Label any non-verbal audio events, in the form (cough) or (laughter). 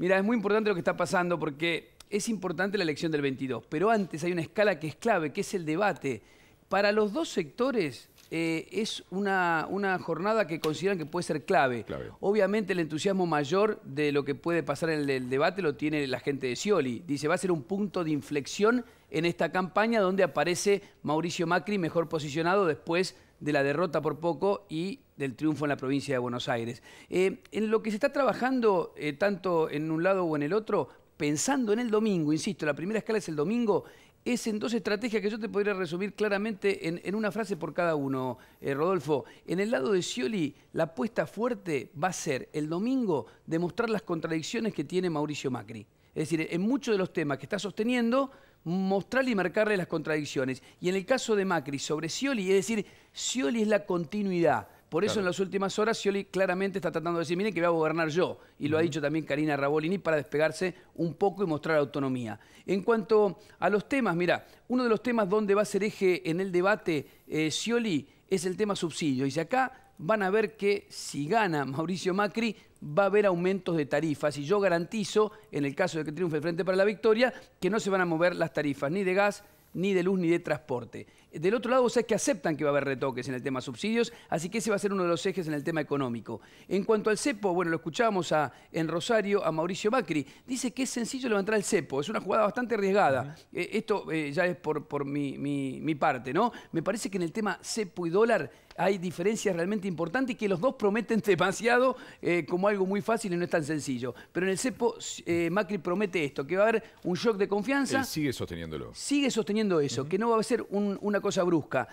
Mira, es muy importante lo que está pasando porque es importante la elección del 22, pero antes hay una escala que es clave, que es el debate. Para los dos sectores eh, es una, una, jornada que consideran que puede ser clave. Obviamente el entusiasmo mayor de lo que puede pasar en el, debate lo tiene la gente de Scioli. Dice, va a ser un punto de inflexión en esta campaña donde aparece Mauricio Macri mejor posicionado después de la derrota por poco y del triunfo en la provincia de Buenos Aires. Eh, en lo que se está trabajando, eh, tanto en un lado o en el otro, pensando en el domingo, insisto, la primera escala es el domingo, es en dos estrategias que yo te podría resumir claramente en, una frase por cada uno, eh, Rodolfo. En el lado de Scioli, la apuesta fuerte va a ser el domingo demostrar las contradicciones que tiene Mauricio Macri. Es decir, en muchos de los temas que está sosteniendo, mostrarle y marcarle las contradicciones. Y en el caso de Macri sobre Scioli, es decir, Scioli es la continuidad por eso en las últimas horas Scioli claramente está tratando de decir, miren que voy a gobernar yo. Y lo ha dicho también Karina Rabolini para despegarse un poco y mostrar autonomía. En cuanto a los temas, mira, uno de los temas donde va a ser eje en el debate eh, sioli es el tema subsidio. si acá van a ver que si gana (laughs) Mauricio Macri va a haber aumentos de tarifas y yo garantizo, en el caso de que triunfe el Frente para la Victoria, que no se van a mover las tarifas ni de gas ni de luz ni de transporte. Del otro lado, vos sabés que aceptan que va a haber retoques en el tema subsidios, así que ese va a ser uno de los ejes en el tema económico. En cuanto al CEPO, bueno, lo escuchábamos a, en Rosario a Mauricio Macri, dice que es sencillo levantar el CEPO, es una jugada bastante arriesgada. Eh, esto eh, ya es por, mi parte, ¿no? Me parece que en el tema CEPO y dólar hay diferencias realmente importantes y que los dos prometen (laughs) demasiado eh, como algo muy fácil y no es tan sencillo. Pero en el CEPO eh, Macri promete esto, que va a haber un shock de confianza. Él sigue sosteniéndolo. Sigue sosteniendo eso, que no va a ser una cosa brusca.